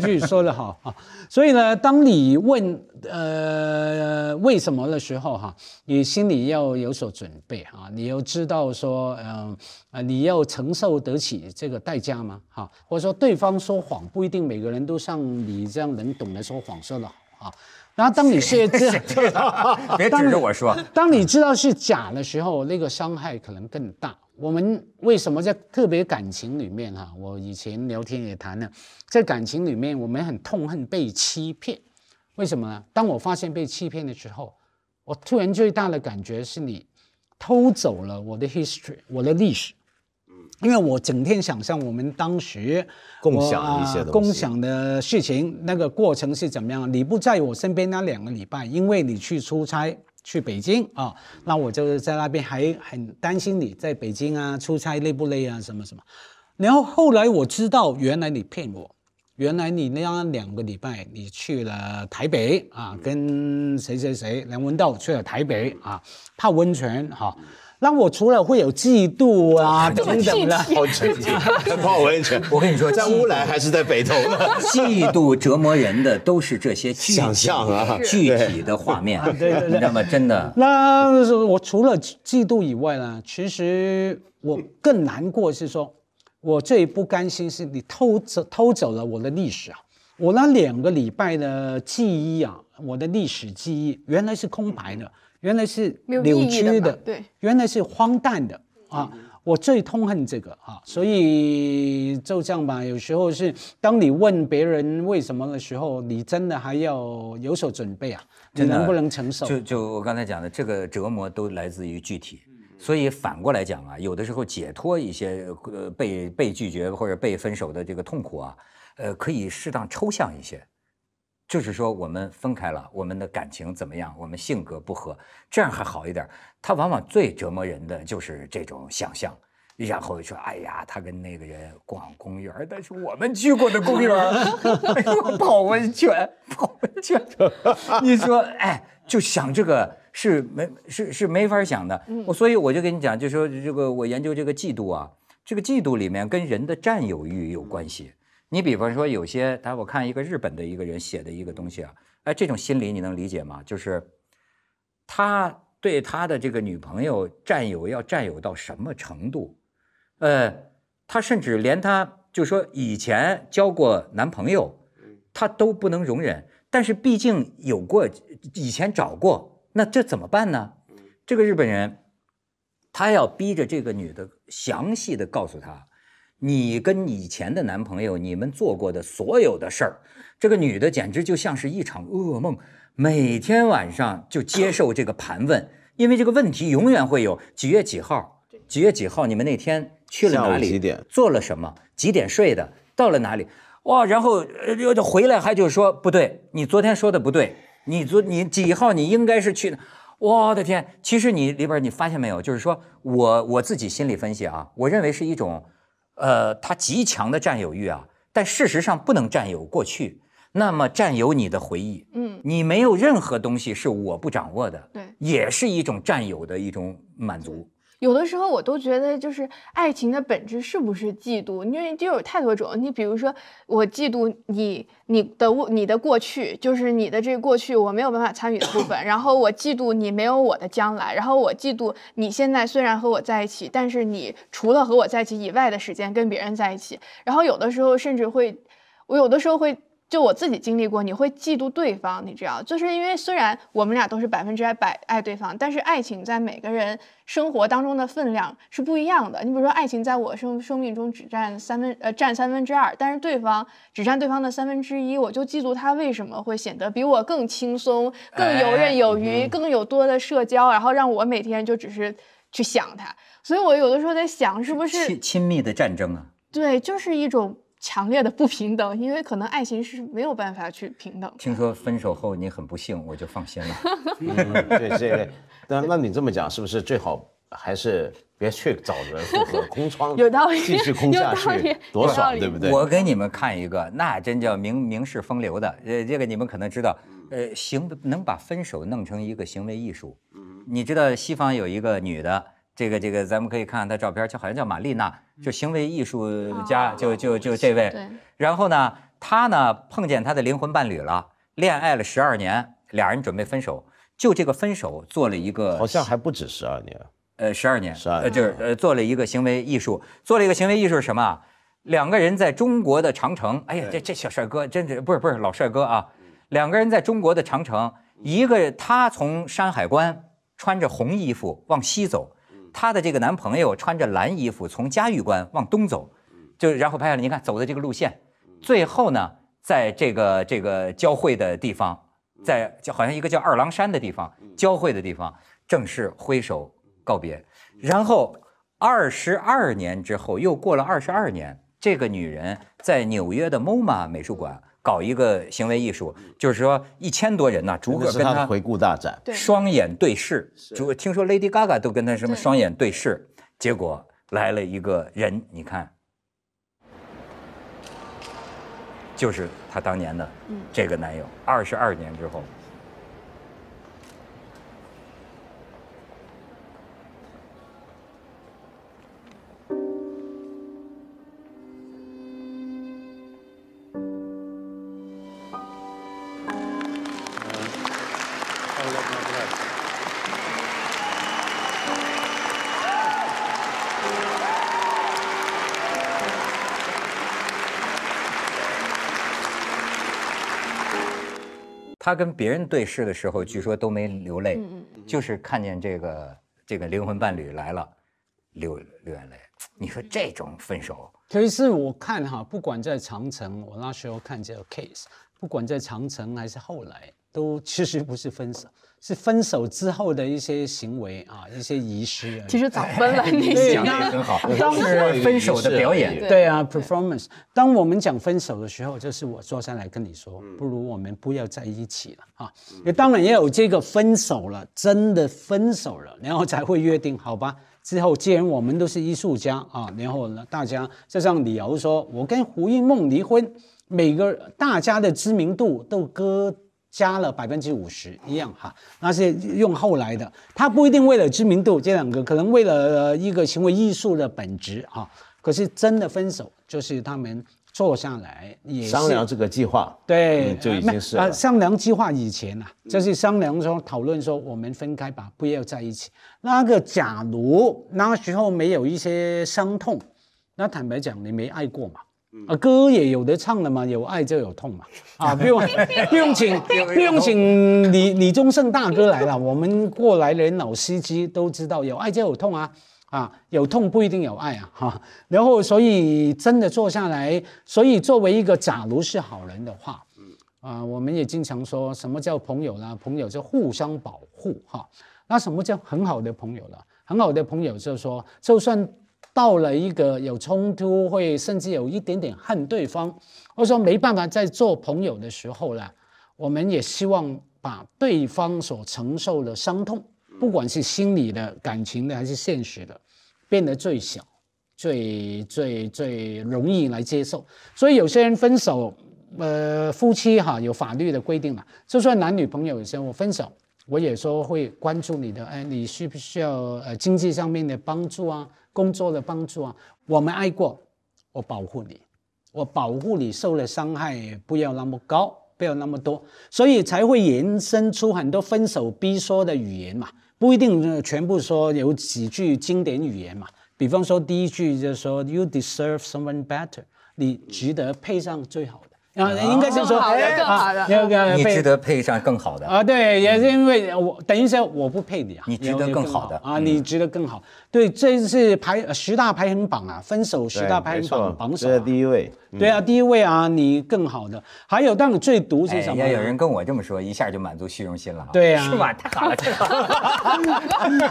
句说得好啊，所以呢，当你问呃为什么的时候哈，你心里要有所准备啊，你要知道说，嗯你要承受得起这个代价吗？哈，或者说对方说谎不一定每个人都像你这样能懂得说谎。说得好啊，然后当你是 别指着我说，当你知道是假的时候，那个伤害可能更大。我们为什么在特别感情里面哈？我以前聊天也谈了，在感情里面我们很痛恨被欺骗，为什么呢？当我发现被欺骗的时候，我突然最大的感觉是你偷走了我的 history，我的历史，因为我整天想象我们当时共享一些东共享的事情那个过程是怎么样？你不在我身边那两个礼拜，因为你去出差。去北京啊，那我就是在那边还很担心你在北京啊，出差累不累啊，什么什么。然后后来我知道，原来你骗我，原来你那两个礼拜你去了台北啊，跟谁谁谁梁文道去了台北啊，泡温泉哈。那我除了会有嫉妒啊，等等了，好刺 我我跟你说，在乌来还是在北投，嫉妒折磨人的都是这些想象啊，具体的画面，对对对，真的。那是我除了嫉妒以外呢，其实我更难过是说，我最不甘心是你偷走偷走了我的历史啊，我那两个礼拜的记忆啊，我的历史记忆原来是空白的。原来是扭曲的，对，原来是荒诞的啊！我最痛恨这个啊，所以就这样吧。有时候是当你问别人为什么的时候，你真的还要有所准备啊，你能不能承受？就就我刚才讲的，这个折磨都来自于具体，所以反过来讲啊，有的时候解脱一些呃被被拒绝或者被分手的这个痛苦啊，呃，可以适当抽象一些。就是说，我们分开了，我们的感情怎么样？我们性格不合，这样还好一点。他往往最折磨人的就是这种想象。然后说，哎呀，他跟那个人逛公园，但是我们去过的公园，泡 温泉，泡温泉。你说，哎，就想这个是没是是没法想的。我所以我就跟你讲，就说这个我研究这个嫉妒啊，这个嫉妒里面跟人的占有欲有关系。你比方说，有些，哎，我看一个日本的一个人写的一个东西啊，哎，这种心理你能理解吗？就是，他对他的这个女朋友占有要占有到什么程度？呃，他甚至连他就说以前交过男朋友，他都不能容忍。但是毕竟有过，以前找过，那这怎么办呢？这个日本人，他要逼着这个女的详细的告诉他。你跟以前的男朋友，你们做过的所有的事儿，这个女的简直就像是一场噩梦，每天晚上就接受这个盘问，因为这个问题永远会有几月几号，几月几号你们那天去了哪里，做了什么，几点睡的，到了哪里，哇，然后又就回来还就说不对，你昨天说的不对，你昨你几号你应该是去，我的天，其实你里边你发现没有，就是说我我自己心理分析啊，我认为是一种。呃，他极强的占有欲啊，但事实上不能占有过去，那么占有你的回忆，嗯，你没有任何东西是我不掌握的，对，也是一种占有的一种满足。有的时候我都觉得，就是爱情的本质是不是嫉妒？因为就有太多种。你比如说，我嫉妒你，你的你的过去，就是你的这过去，我没有办法参与的部分。然后我嫉妒你没有我的将来。然后我嫉妒你现在虽然和我在一起，但是你除了和我在一起以外的时间跟别人在一起。然后有的时候甚至会，我有的时候会。就我自己经历过，你会嫉妒对方，你知道，就是因为虽然我们俩都是百分之百爱对方，但是爱情在每个人生活当中的分量是不一样的。你比如说，爱情在我生生命中只占三分，呃，占三分之二，但是对方只占对方的三分之一，我就嫉妒他为什么会显得比我更轻松、更游刃有余、更有多的社交，然后让我每天就只是去想他。所以我有的时候在想，是不是亲亲密的战争啊？对，就是一种。强烈的不平等，因为可能爱情是没有办法去平等。听说分手后你很不幸，我就放心了。对，这那那你这么讲，是不是最好还是别去找人复合，空窗有道理，继续空下去多爽，对不对？我给你们看一个，那真叫名名士风流的。呃，这个你们可能知道，呃，行能把分手弄成一个行为艺术。嗯，你知道西方有一个女的。这个这个，咱们可以看看他照片，就好像叫玛丽娜，就行为艺术家，就就就这位。对。然后呢，他呢碰见他的灵魂伴侣了，恋爱了十二年，俩人准备分手，就这个分手做了一个，好像还不止十二年。呃，十二年，十二年，呃，就是呃，做了一个行为艺术，做了一个行为艺术是什么？两个人在中国的长城，哎呀，这这小帅哥真是不是不是老帅哥啊，两个人在中国的长城，一个他从山海关穿着红衣服往西走。她的这个男朋友穿着蓝衣服从嘉峪关往东走，就然后拍下来，你看走的这个路线，最后呢，在这个这个交汇的地方，在就好像一个叫二郎山的地方交汇的地方，正式挥手告别。然后二十二年之后，又过了二十二年，这个女人在纽约的 MOMA 美术馆。搞一个行为艺术，就是说一千多人呢，逐个跟他回顾大展，双眼对视。逐听说 Lady Gaga 都跟他什么双眼对视，结果来了一个人，你看，就是他当年的这个男友，二十二年之后。他跟别人对视的时候，据说都没流泪，就是看见这个这个灵魂伴侣来了，流流眼泪。你说这种分手，可是我看哈，不管在长城，我那时候看这个 case，不管在长城还是后来。都其实不是分手，是分手之后的一些行为啊，一些遗失。其实早分了你那得很好。分手的表演，对啊，performance。当我们讲分手的时候，就是我坐下来跟你说，不如我们不要在一起了啊。也当然也有这个分手了，真的分手了，然后才会约定好吧。之后既然我们都是艺术家啊，然后呢，大家就像李敖说，我跟胡因梦离婚，每个大家的知名度都割。加了百分之五十一样哈，那是用后来的，他不一定为了知名度，这两个可能为了一个行为艺术的本质哈。可是真的分手，就是他们坐下来也商量这个计划，对，就已经是商量计划以前啊，就是商量说讨论说我们分开吧，不要在一起。那个假如那时候没有一些伤痛，那坦白讲，你没爱过嘛。啊，歌也有的唱了嘛，有爱就有痛嘛，啊，不用不用请不用请李李宗盛大哥来了，我们过来人老司机都知道有爱就有痛啊，啊，有痛不一定有爱啊，哈，然后所以真的坐下来，所以作为一个假如是好人的话，啊，我们也经常说什么叫朋友呢？朋友就互相保护哈，那什么叫很好的朋友呢？很好的朋友就是说，就算。到了一个有冲突，会甚至有一点点恨对方，或者说没办法再做朋友的时候呢，我们也希望把对方所承受的伤痛，不管是心理的感情的还是现实的，变得最小，最最最容易来接受。所以有些人分手，呃，夫妻哈有法律的规定了，就算男女朋友，有些我分手。我也说会关注你的，哎，你需不需要呃经济上面的帮助啊，工作的帮助啊？我们爱过，我保护你，我保护你受的伤害不要那么高，不要那么多，所以才会延伸出很多分手必说的语言嘛，不一定全部说有几句经典语言嘛。比方说第一句就说 “You deserve someone better”，你值得配上最好的。啊，应该是说啊，你值得配上更好的啊，对，也是因为我等于是我不配你啊，你值得更好的啊，你值得更好，对，这是排十大排行榜啊，分手十大排行榜榜首，在第一位，对啊，第一位啊，你更好的，还有当你最毒是什么？也有人跟我这么说，一下就满足虚荣心了，对呀，是吗？太好了，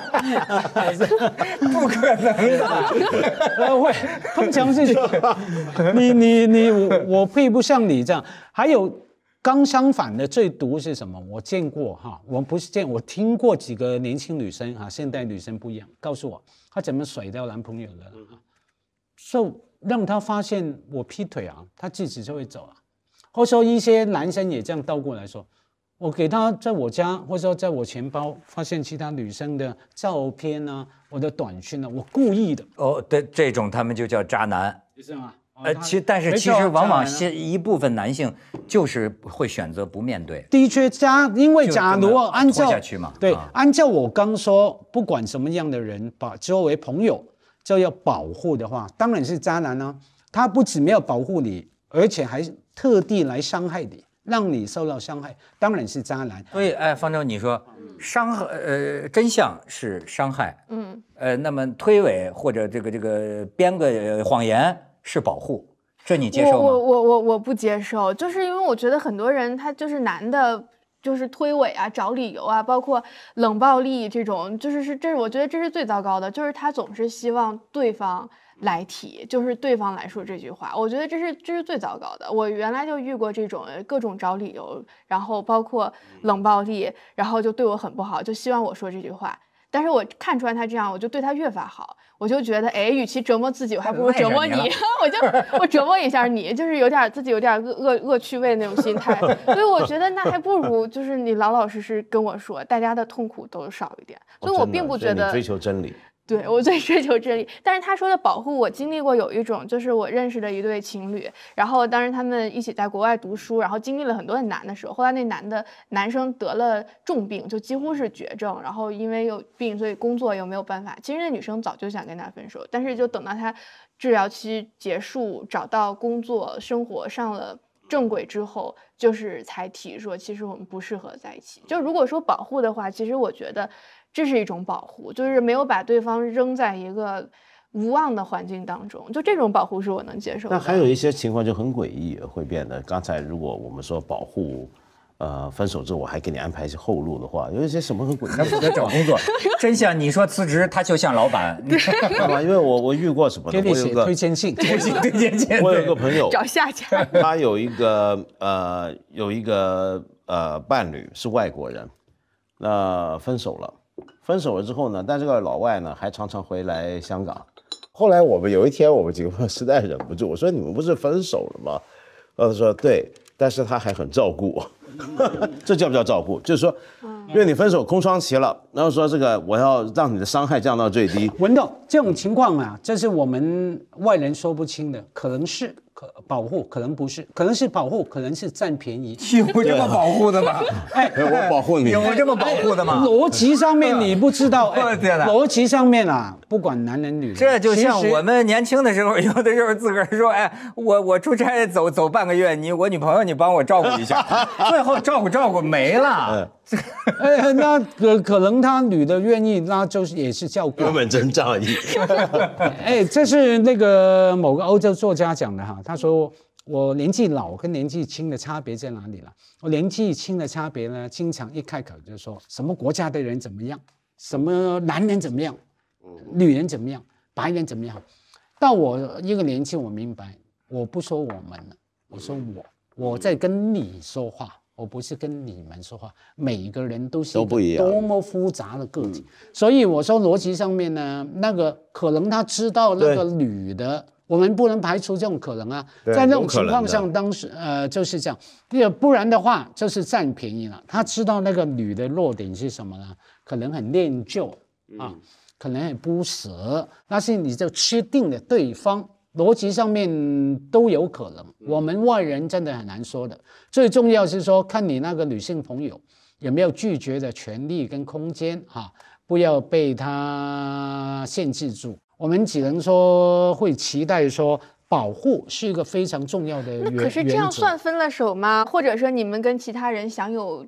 不可能，不会，通常是你你你我配不上。你。你这样，还有刚相反的最毒是什么？我见过哈，我不是见，我听过几个年轻女生哈，现代女生不一样，告诉我她怎么甩掉男朋友的哈，说让她发现我劈腿啊，她自己就会走啊。或者说一些男生也这样倒过来说，我给他在我家或者说在我钱包发现其他女生的照片呢，我的短信呢，我故意的。哦，对，这种他们就叫渣男。是这样呃，其但是其实往往是一部分男性就是会选择不面对。的确，家，因为假如按照对，按照我刚说，不管什么样的人，把作为朋友就要保护的话，当然是渣男啊。他不仅没有保护你，而且还特地来伤害你，让你受到伤害，当然是渣男。所以，哎，方舟你说，伤害呃，真相是伤害，嗯呃，那么推诿或者这个这个编个谎言。是保护，这你接受吗？我我我我不接受，就是因为我觉得很多人他就是男的，就是推诿啊、找理由啊，包括冷暴力这种，就是是这是我觉得这是最糟糕的，就是他总是希望对方来提，就是对方来说这句话，我觉得这是这是最糟糕的。我原来就遇过这种各种找理由，然后包括冷暴力，然后就对我很不好，就希望我说这句话。但是我看出来他这样，我就对他越发好。我就觉得，哎，与其折磨自己，我还不如折磨你。我就我折磨一下你，就是有点自己有点恶恶恶趣味那种心态。所以我觉得那还不如就是你老老实实跟我说，大家的痛苦都少一点。所以我并不觉得追求真理。对我最追求这里，但是他说的保护我经历过有一种，就是我认识的一对情侣，然后当时他们一起在国外读书，然后经历了很多很难的时候。后来那男的男生得了重病，就几乎是绝症，然后因为有病，所以工作又没有办法。其实那女生早就想跟他分手，但是就等到他治疗期结束，找到工作，生活上了正轨之后，就是才提说其实我们不适合在一起。就如果说保护的话，其实我觉得。这是一种保护，就是没有把对方扔在一个无望的环境当中，就这种保护是我能接受。的。那还有一些情况就很诡异，会变得。刚才如果我们说保护，呃，分手之后我还给你安排一些后路的话，有一些什么很诡异？在找工作，真相你说辞职，他就像老板，嘛？因为我我遇过什么？我有一个推荐信，推荐推荐信。我有一个朋友找下家，他有一个呃有一个呃伴侣是外国人，那分手了。分手了之后呢？但这个老外呢，还常常回来香港。后来我们有一天，我们朋友实在忍不住，我说：“你们不是分手了吗？”呃，说对，但是他还很照顾，我，这叫不叫照顾？就是说，因为你分手空窗期了，然后说这个我要让你的伤害降到最低。文道，这种情况啊，这是我们外人说不清的，可能是。可保护可能不是，可能是保护，可能是占便宜。有这么保护的吗？哎，我保护你。有这么保护的吗？逻辑上面你不知道。我的天逻辑上面啊，不管男人女人。这就像我们年轻的时候，有的时候自个儿说：“哎，我我出差走走半个月，你我女朋友，你帮我照顾一下。”最后照顾照顾没了。嗯哎，那可可能他女的愿意那，就是也是照顾。根本真仗义。哎，这是那个某个欧洲作家讲的哈。他说：“我年纪老跟年纪轻的差别在哪里了？我年纪轻的差别呢？经常一开口就说什么国家的人怎么样，什么男人怎么样，女人怎么样，白人怎么样。到我一个年纪，我明白，我不说我们了，我说我我在跟你说话，我不是跟你们说话。每一个人都是都不一样，多么复杂的个体。所以我说逻辑上面呢，那个可能他知道那个女的。”我们不能排除这种可能啊，在那种情况下，当时呃就是这样。第二，不然的话就是占便宜了。他知道那个女的弱点是什么呢？可能很念旧啊，可能很不舍。那是你就吃定了对方，逻辑上面都有可能。我们外人真的很难说的。最重要是说，看你那个女性朋友有没有拒绝的权利跟空间啊，不要被她限制住。我们只能说会期待说保护是一个非常重要的那可是这样算分了手吗？或者说你们跟其他人享有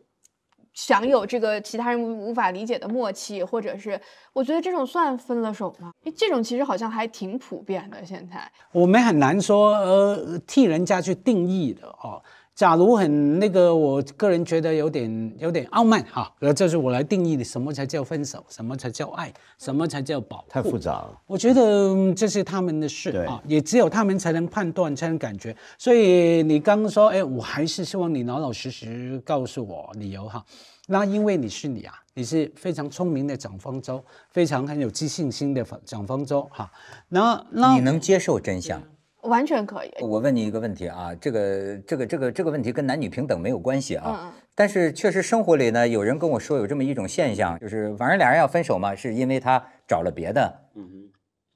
享有这个其他人无法理解的默契，或者是我觉得这种算分了手吗？这种其实好像还挺普遍的。现在我们很难说呃替人家去定义的哦。假如很那个，我个人觉得有点有点傲慢哈，这是我来定义的什么才叫分手，什么才叫爱，什么才叫保护，太复杂了。我觉得这是他们的事啊，也只有他们才能判断才能感觉。所以你刚刚说，哎，我还是希望你老老实实告诉我理由哈。那因为你是你啊，你是非常聪明的蒋方舟，非常很有自信心的蒋方舟哈。那那你能接受真相？完全可以。我问你一个问题啊，这个、这个、这个、这个问题跟男女平等没有关系啊。嗯但是确实生活里呢，有人跟我说有这么一种现象，就是反正俩人要分手嘛，是因为他找了别的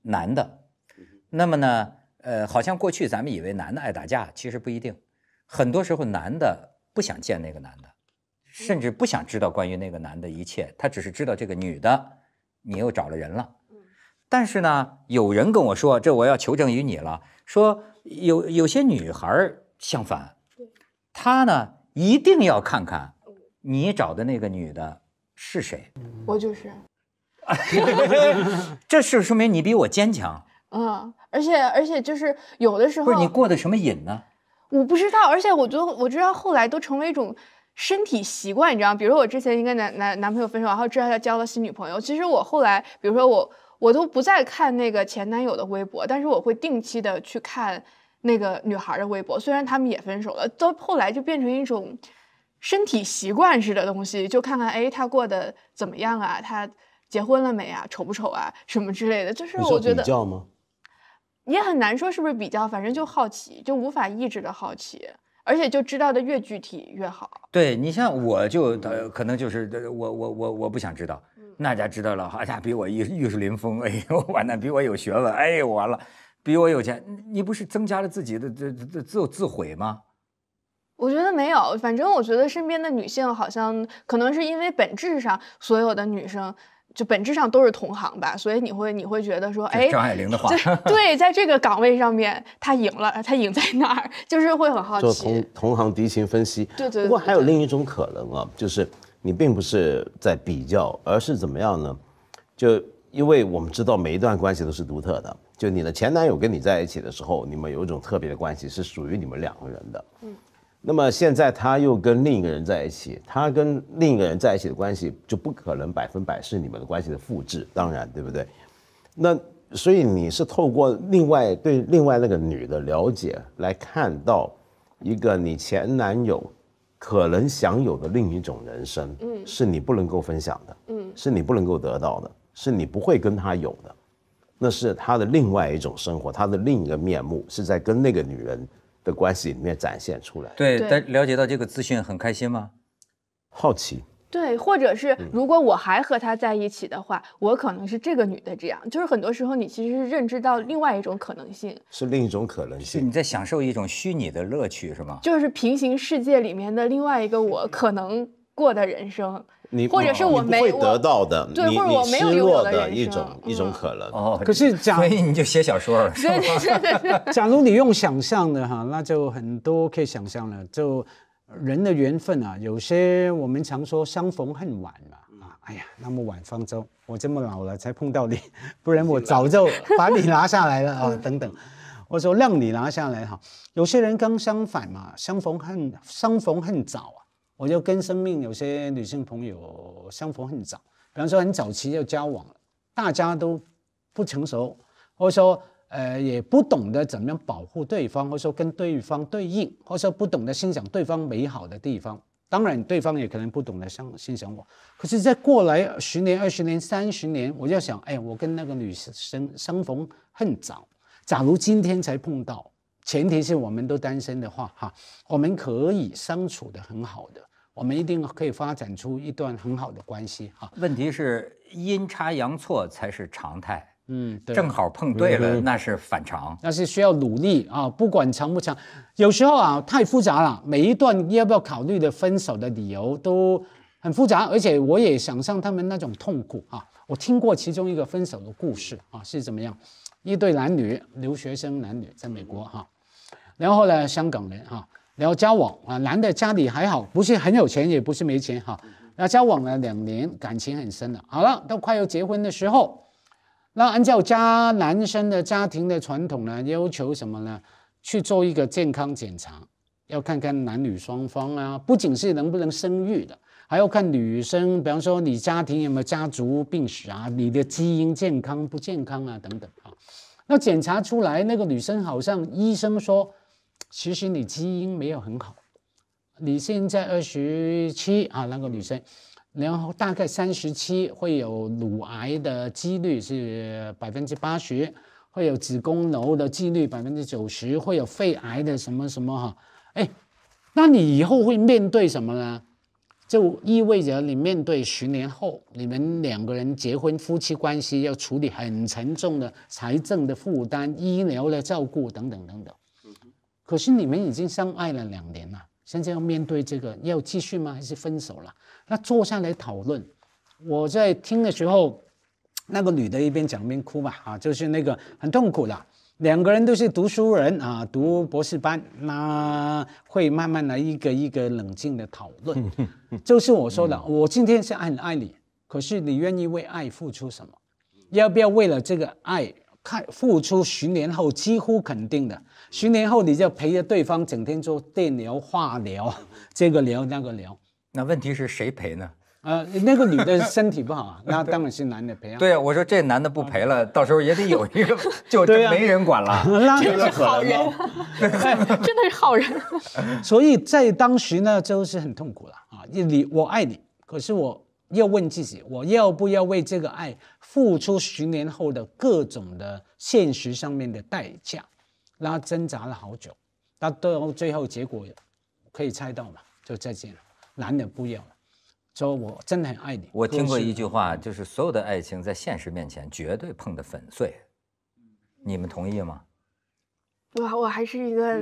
男的，那么呢，呃，好像过去咱们以为男的爱打架，其实不一定。很多时候男的不想见那个男的，甚至不想知道关于那个男的一切，他只是知道这个女的你又找了人了。但是呢，有人跟我说，这我要求证于你了。说有有些女孩相反，她呢一定要看看你找的那个女的是谁。我就是，这是说明你比我坚强。嗯，而且而且就是有的时候不是你过的什么瘾呢？我不知道。而且我觉得我知道后来都成为一种身体习惯，你知道？比如说我之前应该男男男朋友分手，然后之后他交了新女朋友。其实我后来，比如说我。我都不再看那个前男友的微博，但是我会定期的去看那个女孩的微博。虽然他们也分手了，到后来就变成一种身体习惯式的东西，就看看哎，他过得怎么样啊？他结婚了没啊？丑不丑啊？什么之类的。就是我觉得，比较吗？也很难说是不是比较，反正就好奇，就无法抑制的好奇，而且就知道的越具体越好。对你像我就可能就是我我我我不想知道。那家知道了，好家伙，比我玉玉树临风，哎呦，完蛋，比我有学问，哎呦，完了，比我有钱，你不是增加了自己的这这自自毁吗？我觉得没有，反正我觉得身边的女性好像可能是因为本质上所有的女生就本质上都是同行吧，所以你会你会觉得说，哎，张爱玲的话，对，在这个岗位上面她赢了，她赢在哪儿？就是会很好奇，做同同行敌情分析，对对。不过还有另一种可能啊，就是。你并不是在比较，而是怎么样呢？就因为我们知道每一段关系都是独特的。就你的前男友跟你在一起的时候，你们有一种特别的关系是属于你们两个人的。嗯。那么现在他又跟另一个人在一起，他跟另一个人在一起的关系就不可能百分百是你们的关系的复制，当然，对不对？那所以你是透过另外对另外那个女的了解来看到一个你前男友。可能享有的另一种人生，嗯，是你不能够分享的，嗯，是你不能够得到的，是你不会跟他有的，那是他的另外一种生活，他的另一个面目，是在跟那个女人的关系里面展现出来。对，但了解到这个资讯很开心吗？好奇。对，或者是如果我还和他在一起的话，我可能是这个女的这样。就是很多时候，你其实是认知到另外一种可能性，是另一种可能性。你在享受一种虚拟的乐趣，是吗？就是平行世界里面的另外一个我可能过的人生，你或者是我没得到的，对，或者我没有拥有的一种一种可能。哦，可是所以你就写小说。对对对，假如你用想象的哈，那就很多可以想象了，就。人的缘分啊，有些我们常说相逢恨晚嘛，啊，哎呀，那么晚方舟，我这么老了才碰到你，不然我早就把你拿下来了 啊，等等，我说让你拿下来哈。有些人刚相反嘛，相逢恨相逢恨早啊，我就跟生命有些女性朋友相逢恨早，比方说很早期就交往了，大家都不成熟，或者说。呃，也不懂得怎么样保护对方，或者说跟对方对应，或者说不懂得欣赏对方美好的地方。当然，对方也可能不懂得欣欣赏我。可是，在过来十年、二十年、三十年，我就想，哎，我跟那个女生相逢恨早。假如今天才碰到，前提是我们都单身的话，哈，我们可以相处的很好的，我们一定可以发展出一段很好的关系，哈。问题是阴差阳错才是常态。嗯，正好碰对了，那是反常，那是需要努力啊。不管强不强，有时候啊太复杂了，每一段要不要考虑的分手的理由都很复杂，而且我也想象他们那种痛苦啊。我听过其中一个分手的故事啊，是怎么样？一对男女，留学生男女，在美国哈，然后呢，香港人哈，然后交往啊，男的家里还好，不是很有钱，也不是没钱哈。那、交往了两年，感情很深了。好了，都快要结婚的时候。那按照家男生的家庭的传统呢，要求什么呢？去做一个健康检查，要看看男女双方啊，不仅是能不能生育的，还要看女生。比方说，你家庭有没有家族病史啊？你的基因健康不健康啊？等等啊。那检查出来，那个女生好像医生说，其实你基因没有很好。你现在二十七啊，那个女生。然后大概三十七会有乳癌的几率是百分之八十，会有子宫瘤的几率百分之九十，会有肺癌的什么什么哈，哎，那你以后会面对什么呢？就意味着你面对十年后，你们两个人结婚，夫妻关系要处理很沉重的财政的负担、医疗的照顾等等等等。可是你们已经相爱了两年了。现在要面对这个，要继续吗？还是分手了？那坐下来讨论。我在听的时候，那个女的一边讲一边哭吧，啊，就是那个很痛苦了。两个人都是读书人啊，读博士班，那会慢慢来一个一个冷静的讨论。就是我说的，我今天是很爱你，可是你愿意为爱付出什么？要不要为了这个爱？看，付出十年后几乎肯定的，十年后你就陪着对方整天做电疗、化疗，这个疗那个疗。那问题是谁陪呢？呃，那个女的身体不好啊，那当然是男的陪啊。对啊，我说这男的不陪了，到时候也得有一个，就没人管了。那，是好人，真的是好人。所以在当时呢，就是很痛苦了啊。你，我爱你，可是我。要问自己，我要不要为这个爱付出十年后的各种的现实上面的代价？那挣扎了好久，那最后最后结果可以猜到嘛？就再见了，男的不要了，说我真的很爱你。我听过一句话，就是所有的爱情在现实面前绝对碰得粉碎，你们同意吗？我我还是一个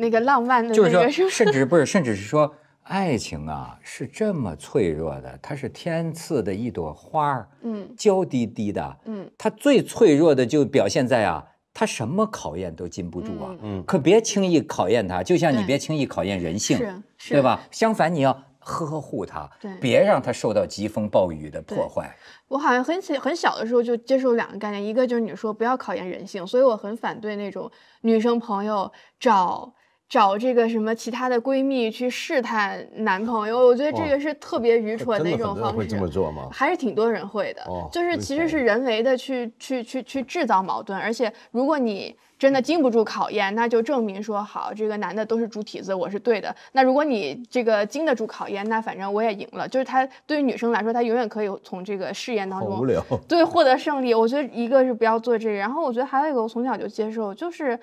那个浪漫的那个，是吧？甚至不是，甚至是说。爱情啊，是这么脆弱的，它是天赐的一朵花儿，嗯，娇滴滴的，嗯，它最脆弱的就表现在啊，它什么考验都禁不住啊，嗯，可别轻易考验它，就像你别轻易考验人性，是，对吧？相反，你要呵护它，对，别让它受到疾风暴雨的破坏。我好像很小很小的时候就接受两个概念，一个就是你说不要考验人性，所以我很反对那种女生朋友找。找这个什么其他的闺蜜去试探男朋友，我觉得这个是特别愚蠢的一种方式。会这么做吗？还是挺多人会的，就是其实是人为的去去去去制造矛盾。而且如果你真的经不住考验，那就证明说好，这个男的都是猪蹄子，我是对的。那如果你这个经得住考验，那反正我也赢了。就是他对于女生来说，他永远可以从这个试验当中对获得胜利。我觉得一个是不要做这个，然后我觉得还有一个我从小就接受，就是。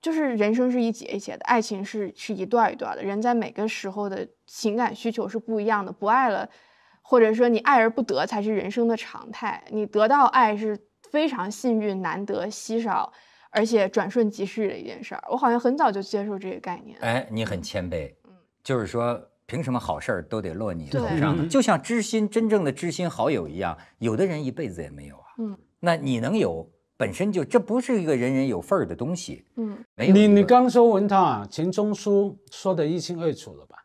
就是人生是一节一节的，爱情是是一段一段的。人在每个时候的情感需求是不一样的。不爱了，或者说你爱而不得，才是人生的常态。你得到爱是非常幸运、难得、稀少，而且转瞬即逝的一件事儿。我好像很早就接受这个概念。哎，你很谦卑，就是说，凭什么好事儿都得落你头上呢？就像知心、真正的知心好友一样，有的人一辈子也没有啊。嗯，那你能有？本身就这不是一个人人有份儿的东西，嗯，没有。你你刚说文涛，啊，钱钟书说的一清二楚了吧？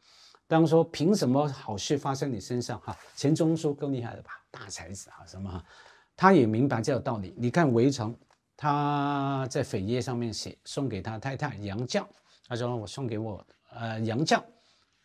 当说凭什么好事发生你身上？哈，钱钟书更厉害了吧？大才子啊，什么？他也明白这个道理。你看围城，他在扉页上面写送给他太太杨绛，他说我送给我呃杨绛。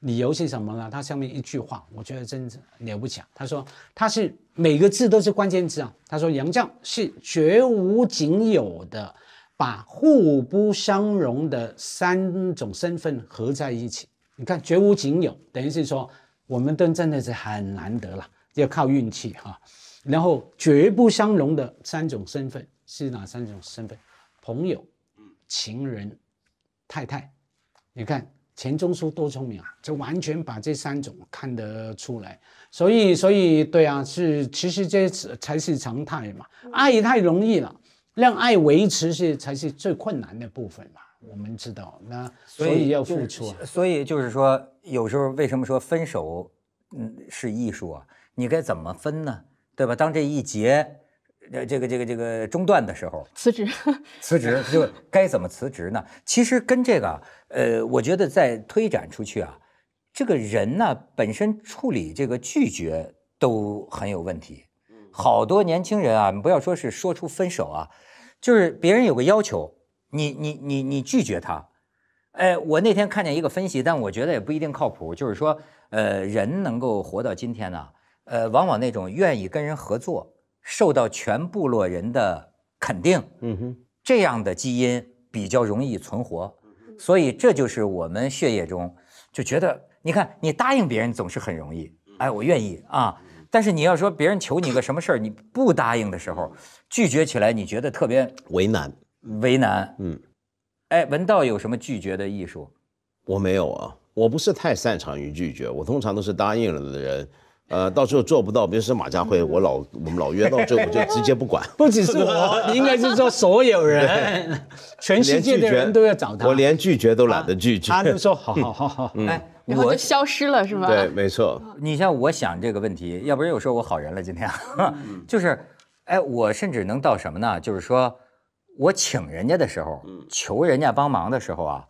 理由是什么呢？他下面一句话，我觉得真的了不起啊。他说：“他是每个字都是关键字啊。”他说：“杨绛是绝无仅有的，把互不相容的三种身份合在一起。”你看，绝无仅有，等于是说我们都真的是很难得了，要靠运气哈。然后，绝不相容的三种身份是哪三种身份？朋友、情人、太太。你看。钱钟书多聪明啊，就完全把这三种看得出来，所以，所以，对啊，是其实这才是常态嘛，爱太容易了，让爱维持是才是最困难的部分嘛，我们知道，那所以要付出，啊所以就是说，有时候为什么说分手，嗯，是艺术啊，你该怎么分呢？对吧？当这一结，呃，这个这个这个中断的时候，辞职，辞职就该怎么辞职呢？其实跟这个，呃，我觉得在推展出去啊，这个人呢本身处理这个拒绝都很有问题。好多年轻人啊，你不要说是说出分手啊，就是别人有个要求，你你你你拒绝他，哎，我那天看见一个分析，但我觉得也不一定靠谱。就是说，呃，人能够活到今天呢，呃，往往那种愿意跟人合作。受到全部落人的肯定，嗯哼，这样的基因比较容易存活，所以这就是我们血液中就觉得，你看，你答应别人总是很容易，哎，我愿意啊。但是你要说别人求你个什么事儿，你不答应的时候，拒绝起来你觉得特别为难，为难，嗯，哎，文道有什么拒绝的艺术？我没有啊，我不是太擅长于拒绝，我通常都是答应了的人。呃，到时候做不到，比如说马家辉，我老我们老约，到这，我就直接不管。不只是我，你应该是说所有人，全世界的人都要找他。我连拒绝都懒得拒绝。他就说好，好好好，哎，我就消失了是吧？对，没错。你像我想这个问题，要不然有时候我好人了，今天，就是，哎，我甚至能到什么呢？就是说我请人家的时候，求人家帮忙的时候啊，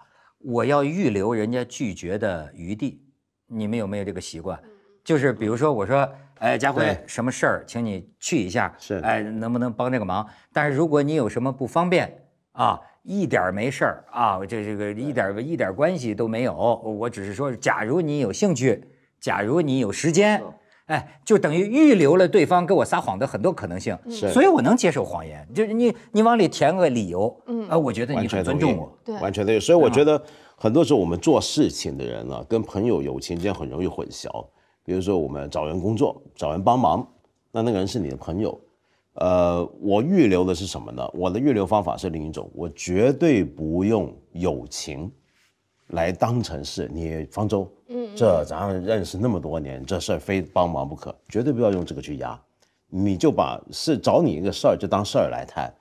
我要预留人家拒绝的余地。你们有没有这个习惯？就是比如说，我说，哎，嘉辉，什么事儿，请你去一下，是，哎，能不能帮这个忙？但是如果你有什么不方便啊，一点没事儿啊，这这个一点一点关系都没有。我只是说，假如你有兴趣，假如你有时间，哎，就等于预留了对方给我撒谎的很多可能性。是，所以我能接受谎言，就是你你往里填个理由，嗯，啊，我觉得你很尊重我，对，完全对。所以我觉得很多时候我们做事情的人啊，跟朋友友情之间很容易混淆。比如说，我们找人工作，找人帮忙，那那个人是你的朋友，呃，我预留的是什么呢？我的预留方法是另一种，我绝对不用友情来当成是你方舟，嗯，这咱们认识那么多年，这事非帮忙不可，绝对不要用这个去压，你就把是找你一个事儿就当事儿来谈。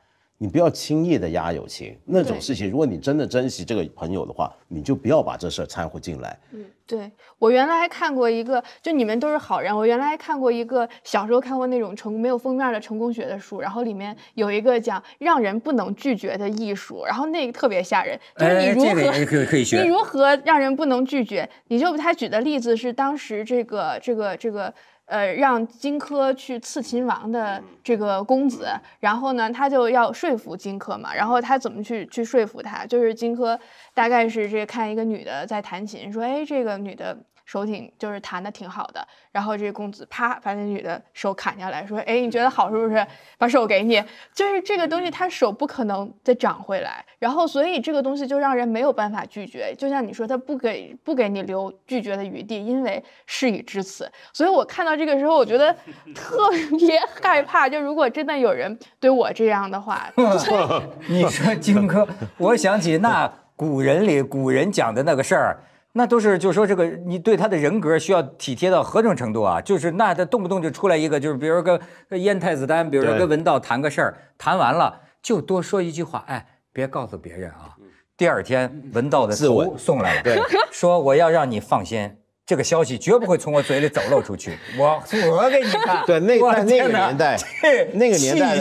你不要轻易的压友情那种事情，如果你真的珍惜这个朋友的话，你就不要把这事儿掺和进来。嗯，对，我原来还看过一个，就你们都是好人。我原来看过一个小时候看过那种成没有封面的成功学的书，然后里面有一个讲让人不能拒绝的艺术，然后那个特别吓人，就是你如何你如何让人不能拒绝。你就他举的例子是当时这个这个这个。呃，让荆轲去刺秦王的这个公子，然后呢，他就要说服荆轲嘛，然后他怎么去去说服他？就是荆轲大概是这看一个女的在弹琴，说，哎，这个女的。手挺就是弹的挺好的，然后这公子啪把那女的手砍下来，说：“哎，你觉得好是不是？把手给你，就是这个东西，他手不可能再长回来。然后，所以这个东西就让人没有办法拒绝。就像你说，他不给不给你留拒绝的余地，因为事已至此。所以我看到这个时候，我觉得 特别害怕。就如果真的有人对我这样的话，你说荆轲，我想起那古人里古人讲的那个事儿。”那都是，就是说这个，你对他的人格需要体贴到何种程度啊？就是那他动不动就出来一个，就是比如说跟跟燕太子丹，比如说跟文道谈个事儿，谈完了就多说一句话，哎，别告诉别人啊。第二天，文道的字送来了，对，说我要让你放心，这个消息绝不会从我嘴里走漏出去，我我给你看。对，那那个年代，那个年代。